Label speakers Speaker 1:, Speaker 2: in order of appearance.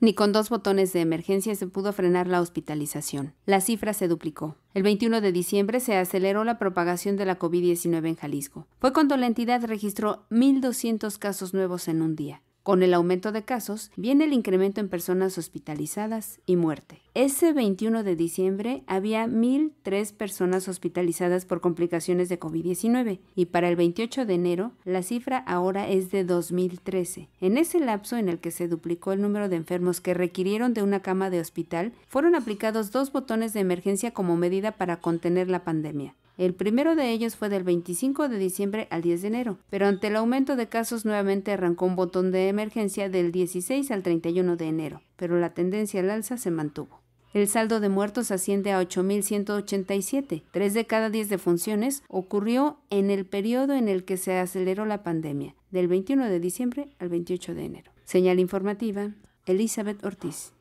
Speaker 1: Ni con dos botones de emergencia se pudo frenar la hospitalización. La cifra se duplicó. El 21 de diciembre se aceleró la propagación de la COVID-19 en Jalisco. Fue cuando la entidad registró 1.200 casos nuevos en un día. Con el aumento de casos viene el incremento en personas hospitalizadas y muerte. Ese 21 de diciembre había 1.003 personas hospitalizadas por complicaciones de COVID-19 y para el 28 de enero la cifra ahora es de 2.013. En ese lapso en el que se duplicó el número de enfermos que requirieron de una cama de hospital, fueron aplicados dos botones de emergencia como medida para contener la pandemia. El primero de ellos fue del 25 de diciembre al 10 de enero, pero ante el aumento de casos nuevamente arrancó un botón de emergencia del 16 al 31 de enero, pero la tendencia al alza se mantuvo. El saldo de muertos asciende a 8.187. Tres de cada diez defunciones ocurrió en el periodo en el que se aceleró la pandemia, del 21 de diciembre al 28 de enero. Señal informativa, Elizabeth Ortiz.